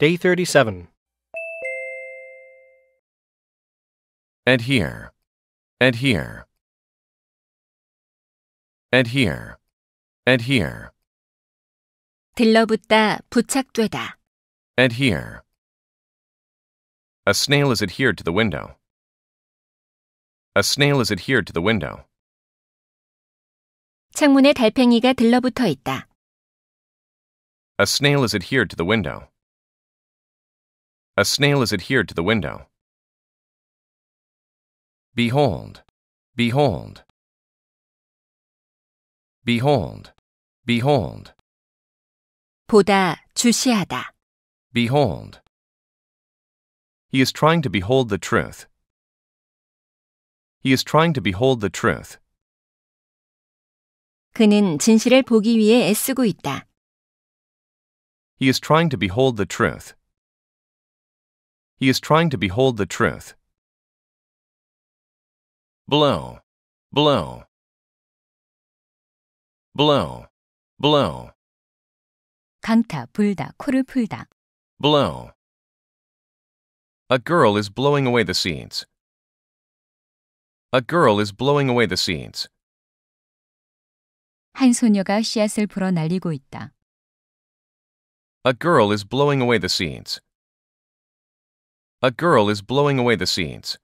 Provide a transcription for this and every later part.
Day 37. And here. And here. And here. And here. 들러붙다, 부착되다. And here. A snail is adhered to the window. A snail is adhered to the window. 창문에 달팽이가 들러붙어 있다. A snail is adhered to the window. A snail is adhered to the window. Behold, behold, behold, behold. 보다, 주시하다. Behold. He is trying to behold the truth. He is trying to behold the truth. 그는 진실을 보기 위해 애쓰고 있다. He is trying to behold the truth. He is trying to behold the truth. Blow, blow, blow, blow. 강타, 불다, 코를 풀다. Blow. A girl is blowing away the seeds. A girl is blowing away the seeds. 한 소녀가 씨앗을 불어 날리고 있다. A girl is blowing away the seeds. A girl is blowing away the seeds.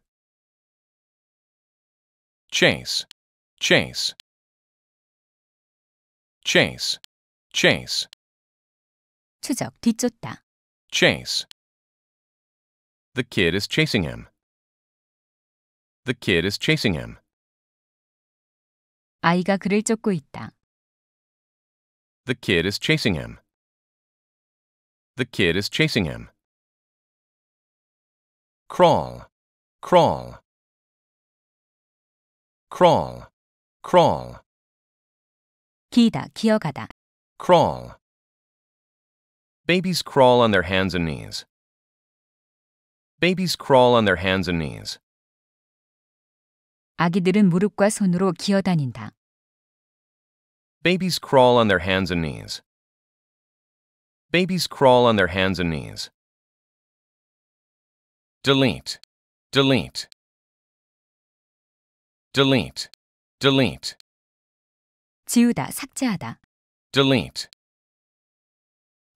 Chase, chase, chase, chase. 추적, 뒤쫓다. Chase. The kid is chasing him. The kid is chasing him. 아이가 그를 쫓고 있다. The kid is chasing him. The kid is chasing him crawl, crawl, crawl, crawl. 기다, 기어가다. crawl. Babies crawl on their hands and knees. Babies crawl on their hands and knees. 아기들은 무릎과 손으로 기어다닌다. Babies crawl on their hands and knees. Babies crawl on their hands and knees delete, delete, delete, delete. 지우다, 삭제하다. delete.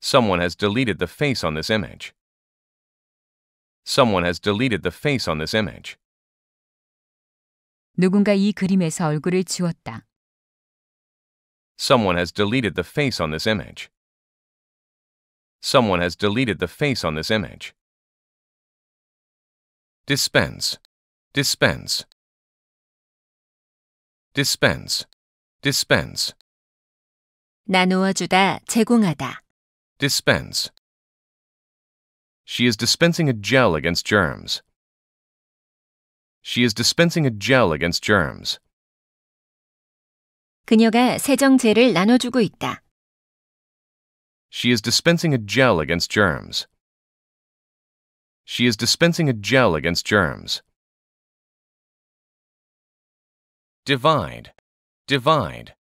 Someone has deleted the face on this image. Someone has deleted the face on this image. 누군가 이 그림에서 얼굴을 지웠다. Someone has deleted the face on this image. Someone has deleted the face on this image dispense, dispense, dispense, dispense. 나누어 주다, 제공하다. dispense. She is dispensing a gel against germs. She is dispensing a gel against germs. 그녀가 세정제를 나눠주고 있다. She is dispensing a gel against germs. She is dispensing a gel against germs. Divide, divide,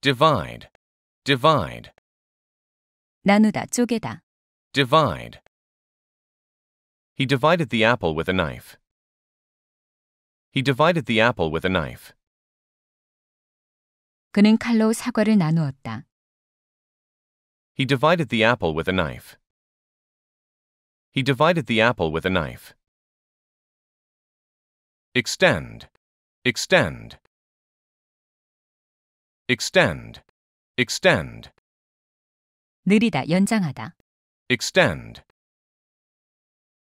divide, divide. 나누다, 쪼개다. Divide. He divided the apple with a knife. He divided the apple with a knife. 그는 칼로 사과를 나누었다. He divided the apple with a knife. He divided the apple with a knife. Extend, extend, extend, extend. 느리다, 연장하다. Extend.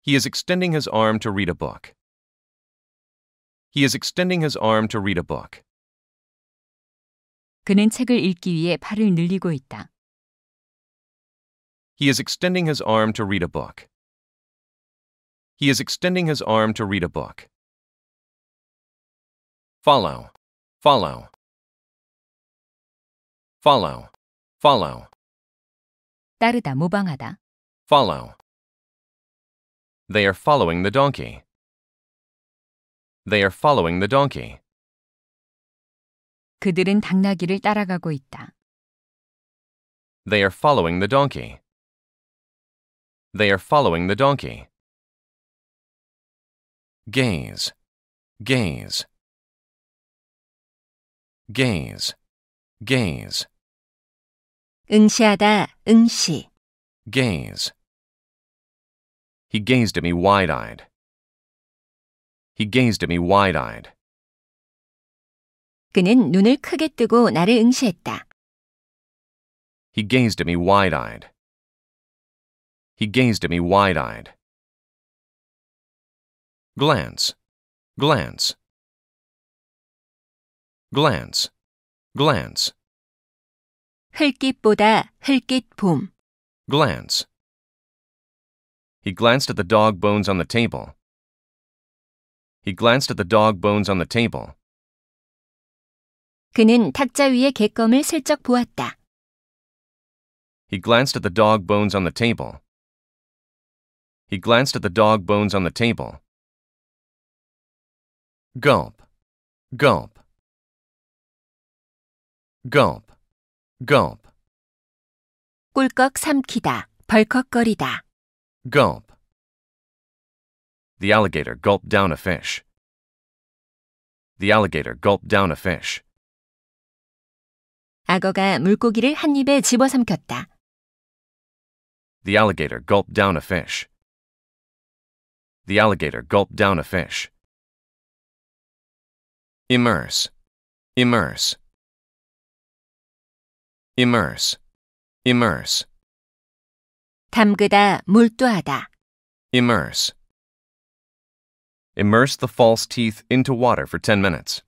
He is extending his arm to read a book. He is extending his arm to read a book. 그는 책을 읽기 위해 팔을 늘리고 있다. He is extending his arm to read a book. He is extending his arm to read a book. Follow, follow, follow, follow. 따르다, 모방하다. Follow. They are following the donkey. They are following the donkey. 그들은 당나귀를 따라가고 있다. They are following the donkey. They are following the donkey gaze, gaze, gaze, gaze. 응시하다, 응시. Gaze. He gazed at me wide eyed. He gazed at me wide eyed. 그는 눈을 크게 뜨고 나를 응시했다. He gazed at me wide eyed. He gazed at me wide eyed glance, glance, glance, glance. 흙깃보다 흙깃 봄. glance. He glanced at the dog bones on the table. He glanced at the dog bones on the table. 그는 탁자 위의 개껌을 슬쩍 보았다. He glanced at the dog bones on the table. He glanced at the dog bones on the table. Gulp, gulp, gulp, gulp. 꿀꺽 삼키다, 벌컥거리다. Gulp. The alligator gulped down a fish. The alligator gulped down a fish. 악어가 물고기를 한 입에 집어삼켰다. The alligator gulped down a fish. The alligator gulped down a fish immerse, immerse, immerse, immerse. 담그다, 몰두하다. immerse. Immerse the false teeth into water for 10 minutes.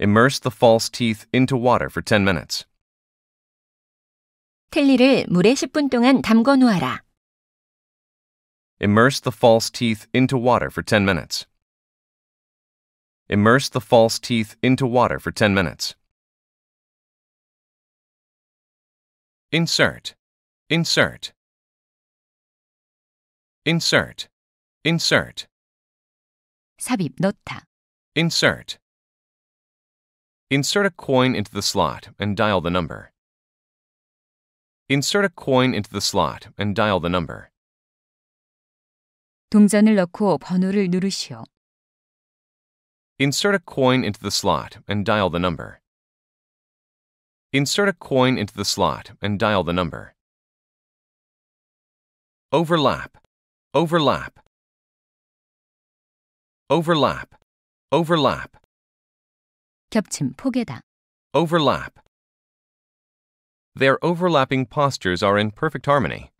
Immerse the false teeth into water for 10 minutes. 텔리를 물에 10분 동안 담궈 놓아라. Immerse the false teeth into water for 10 minutes. Immerse the false teeth into water for 10 minutes. Insert, insert, insert, insert. 삽입 넣다. Insert. Insert a coin into the slot and dial the number. Insert a coin into the slot and dial the number. 동전을 넣고 번호를 누르시오. Insert a coin into the slot and dial the number. Insert a coin into the slot and dial the number. Overlap, overlap, overlap, overlap. 겹침, 포개다. Overlap. Their overlapping postures are in perfect harmony.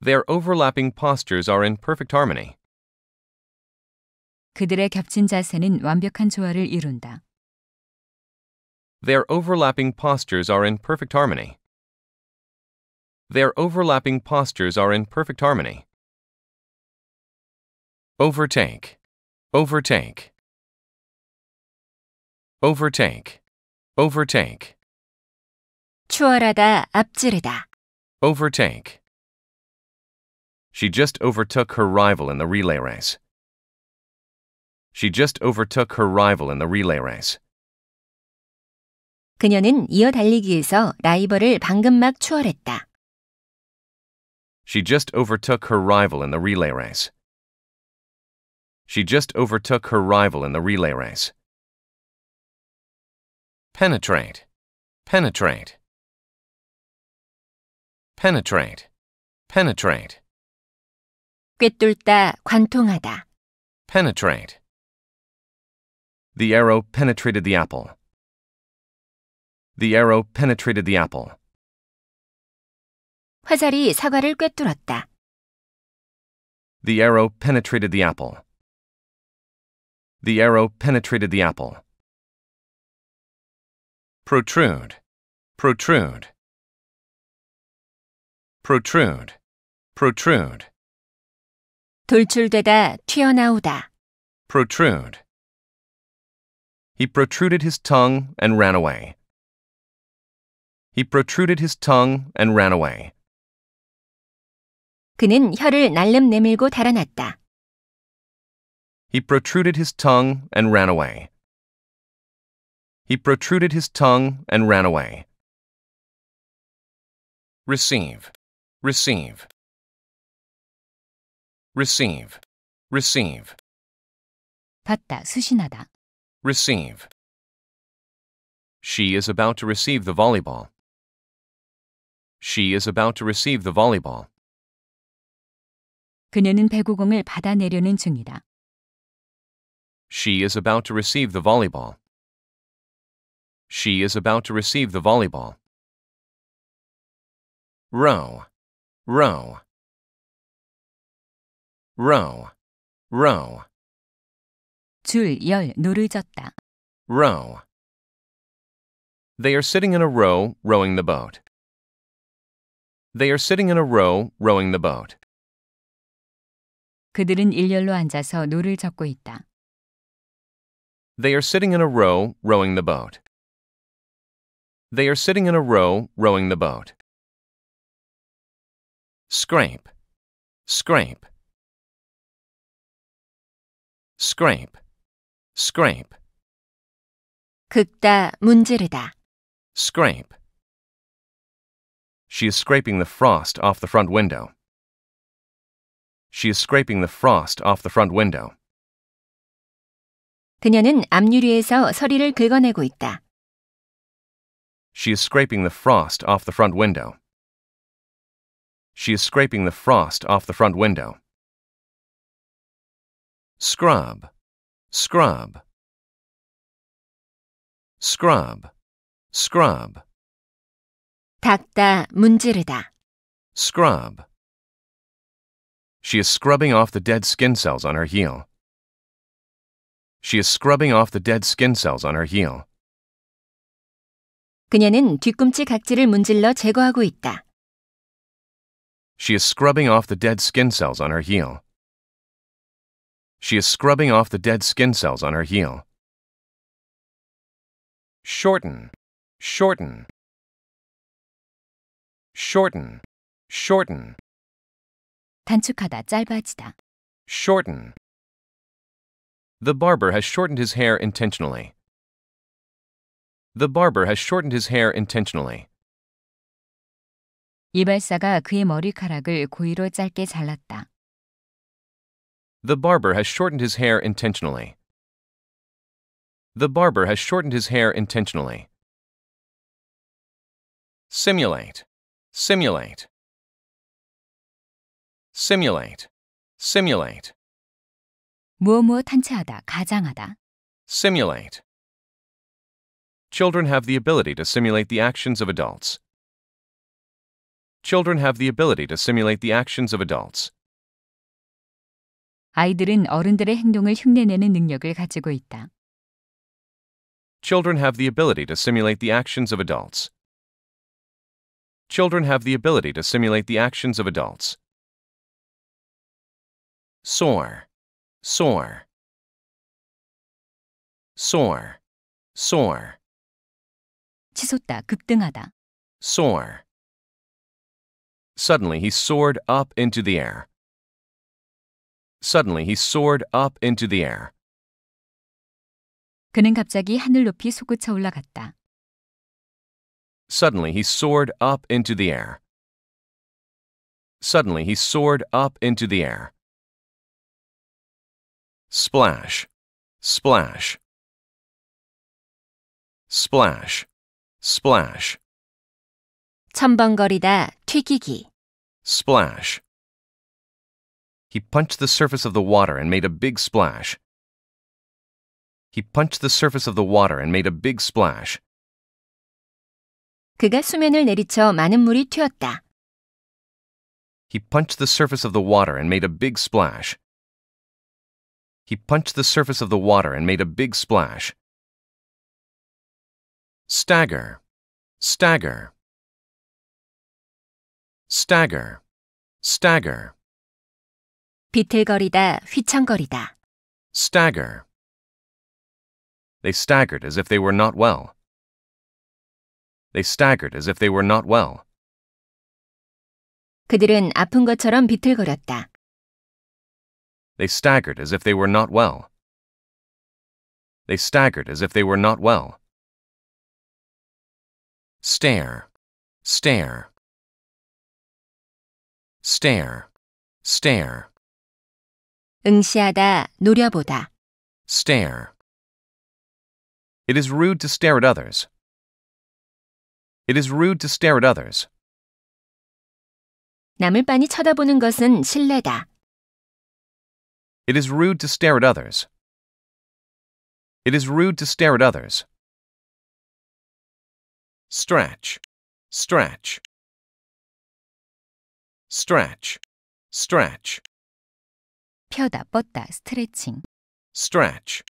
Their overlapping postures are in perfect harmony. 그들의 겹친 자세는 완벽한 조화를 이룬다. Their overlapping postures are in perfect harmony. Their overlapping postures are in perfect harmony. Overtake. Overtake. Overtake. Overtake. 추월하다, 앞지르다. Overtake. She just overtook her rival in the relay race. She just overtook her rival in the relay race. 그녀는 이어 달리기에서 라이벌을 방금 막 추월했다. She just overtook her rival in the relay race. She just overtook her rival in the relay race. Penetrate. Penetrate. Penetrate. Penetrate. 꿰뚫다, 관통하다. Penetrate. The arrow penetrated the apple. The arrow penetrated the apple. 화살이 사과를 꿰뚫었다. The arrow penetrated the apple. The arrow penetrated the apple. Protrude. Protrude. Protrude. Protrude. 돌출되다, 튀어나오다. Protrude. He protruded his tongue and ran away. He protruded his tongue and ran away. 그는 혀를 날름 내밀고 달아났다. He protruded his tongue and ran away. He protruded his tongue and ran away. Receive, receive, receive, receive. 받다, 수신하다. Receive. She is about to receive the volleyball. She is about to receive the volleyball. 그녀는 배구공을 받아내려는 중이다. She is about to receive the volleyball. She is about to receive the volleyball. Row, row, row, row. 줄, 열, 노를 젓다. row. They are sitting in a row, rowing the boat. They are sitting in a row, rowing the boat. 그들은 일렬로 앉아서 노를 젓고 있다. They are sitting in a row, rowing the boat. They are sitting in a row, rowing the boat. Scrape, scrape, scrape scrape 긁다, 문지르다 scrape She is scraping the frost off the front window. She is scraping the frost off the front window. 그녀는 앞유리에서 서리를 긁어내고 있다. She is scraping the frost off the front window. She is scraping the frost off the front window. Scrub. Scrub, scrub, scrub. 닦다, 문지르다. Scrub. She is scrubbing off the dead skin cells on her heel. She is scrubbing off the dead skin cells on her heel. 그녀는 뒤꿈치 각질을 문질러 제거하고 있다. She is scrubbing off the dead skin cells on her heel. She is scrubbing off the dead skin cells on her heel. Shorten, shorten, shorten, shorten. 단축하다, 짧아지다. Shorten. The barber has shortened his hair intentionally. The barber has shortened his hair intentionally. 이발사가 그의 머리카락을 고의로 짧게 잘랐다. The barber has shortened his hair intentionally. The barber has shortened his hair intentionally. Simulate. Simulate. Simulate. Simulate. 무엇무엇 한체하다, 가장하다. Simulate. Children have the ability to simulate the actions of adults. Children have the ability to simulate the actions of adults. 아이들은 어른들의 행동을 흉내내는 능력을 가지고 있다. Children have the ability to simulate the actions of adults. Children have the ability to simulate the actions of adults. soar, soar, soar, soar. 치솟다, 급등하다. soar. Suddenly he soared up into the air. Suddenly he soared up into the air. 그는 갑자기 하늘 높이 솟구쳐 올라갔다. Suddenly he soared up into the air. Suddenly he soared up into the air. Splash, splash, splash, splash. 첨벙거리다, 튀기기. Splash, he punched the surface of the water and made a big splash. He punched the surface of the water and made a big splash. 그가 수면을 내리쳐 많은 물이 튀었다. He punched the surface of the water and made a big splash. He punched the surface of the water and made a big splash. Stagger, stagger, stagger, stagger. 비틀거리다, 휘청거리다. Stagger. They staggered as if they were not well. They staggered as if they were not well. 그들은 아픈 것처럼 비틀거렸다. They staggered as if they were not well. They staggered as if they were not well. Stare, stare, stare, stare. 응시하다, 노려보다. Stare. It is rude to stare at others. It is rude to stare at others. 남을 빤히 쳐다보는 것은 실례다. It is rude to stare at others. It is rude to stare at others. Stretch, stretch, stretch, stretch. 펴다 뻗다 스트레칭 Stretch.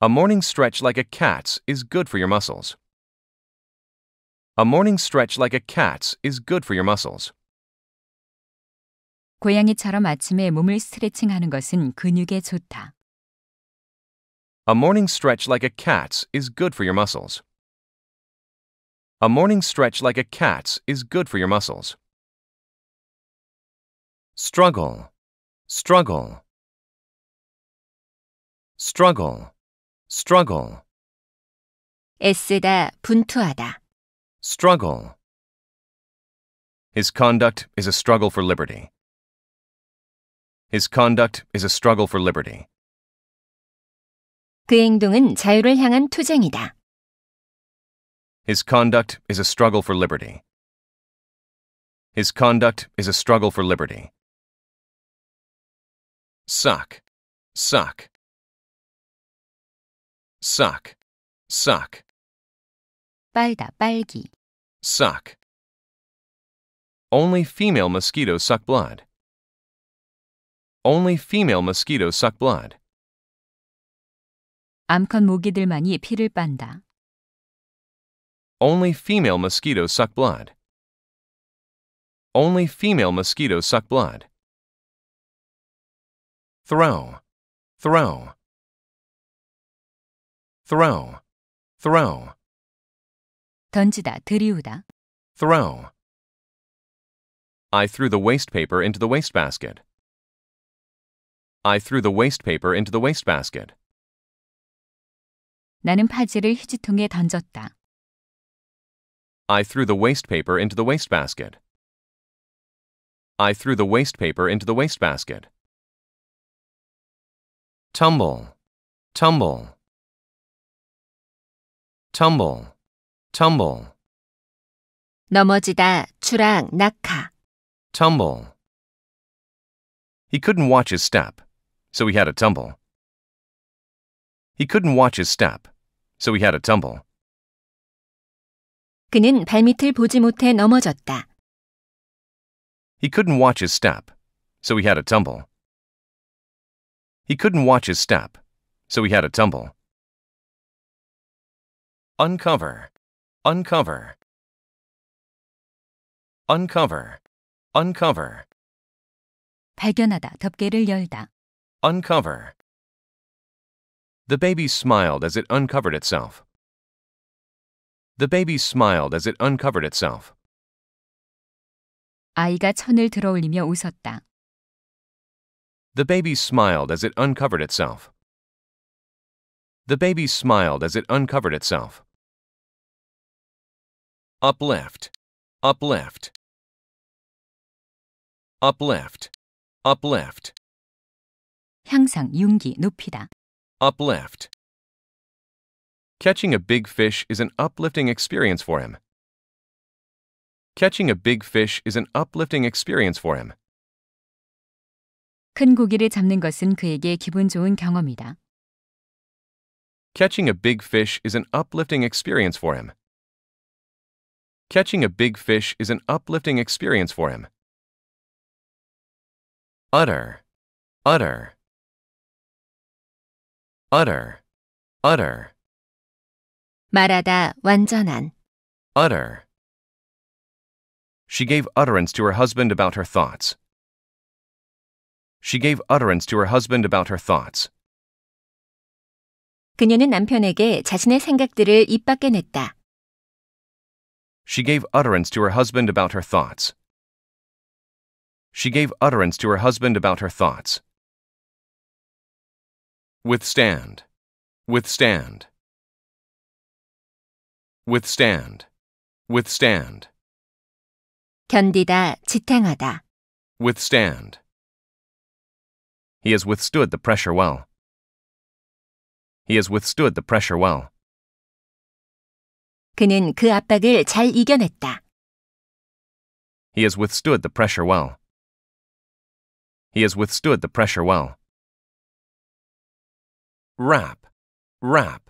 A morning stretch like a cat's is good for your muscles. A morning stretch like a cat's is good for your muscles. 고양이처럼 아침에 몸을 스트레칭하는 것은 근육에 좋다. A morning stretch like a cat's is good for your muscles. A morning stretch like a cat's is good for your muscles. Struggle struggle, struggle, struggle. 애쓰다, 분투하다. struggle. His conduct is a struggle for liberty. His conduct is a struggle for liberty. 그 행동은 자유를 향한 투쟁이다. His conduct is a struggle for liberty. His conduct is a struggle for liberty suck, suck, suck, suck. 빨다 빨기. Suck. Only female mosquitoes suck blood. Only female mosquitoes suck blood. 암컷 모기들만이 피를 빤다. Only female mosquitoes suck blood. Only female mosquitoes suck blood throw, throw, throw, throw. 던지다, 들이우다. Throw. I threw the waste paper into the waste basket. I threw the waste paper into the waste basket. 나는 파지를 휴지통에 던졌다. I threw the waste paper into the waste basket. I threw the waste paper into the waste basket tumble, tumble, tumble, tumble. 넘어지다, 추락, 낙하. tumble. He couldn't watch his step, so he had a tumble. He couldn't watch his step, so he had a tumble. 그는 발밑을 보지 못해 넘어졌다. He couldn't watch his step, so he had a tumble. He couldn't watch his step, so he had a tumble. Uncover, uncover, uncover, uncover. 발견하다, 덮개를 열다. Uncover. The baby smiled as it uncovered itself. The baby smiled as it uncovered itself. 아이가 천을 들어올리며 웃었다. The baby smiled as it uncovered itself. The baby smiled as it uncovered itself. Up left, up left, up left, up left. 향상 용기 높이다. Up left. Catching a big fish is an uplifting experience for him. Catching a big fish is an uplifting experience for him. 큰 고기를 잡는 것은 그에게 기분 좋은 경험이다. Catching a big fish is an uplifting experience for him. Catching a big fish is an uplifting experience for him. utter, utter, utter, utter. 말하다 완전한 utter. She gave utterance to her husband about her thoughts she gave utterance to her husband about her thoughts. 그녀는 남편에게 자신의 생각들을 입 밖에 냈다. She gave utterance to her husband about her thoughts. She gave utterance to her husband about her thoughts. Withstand. Withstand. Withstand. Withstand. 견디다, 지탱하다. Withstand. He has withstood the pressure well. He has withstood the pressure well. 그는 그 압박을 잘 이겨냈다. He has withstood the pressure well. He has withstood the pressure well. Rap, rap,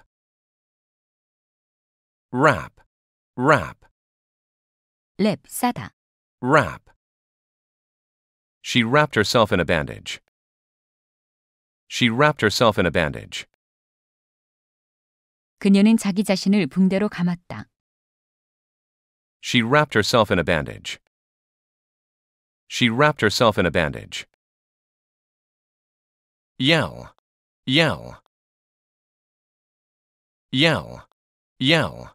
rap, rap. Lip, 싸다. Rap. She wrapped herself in a bandage. She wrapped herself in a bandage. 그녀는 자기 자신을 붕대로 감았다. She wrapped herself in a bandage. She wrapped herself in a bandage. Yell. Yell. Yell. Yell.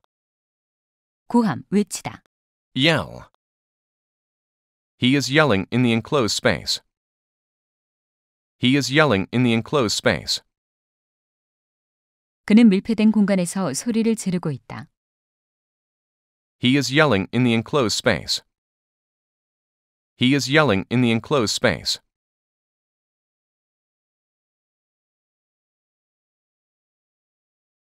구함, 외치다. Yell. He is yelling in the enclosed space. He is yelling in the enclosed space. 그는 밀폐된 공간에서 소리를 지르고 있다. He is yelling in the enclosed space. He is yelling in the enclosed space.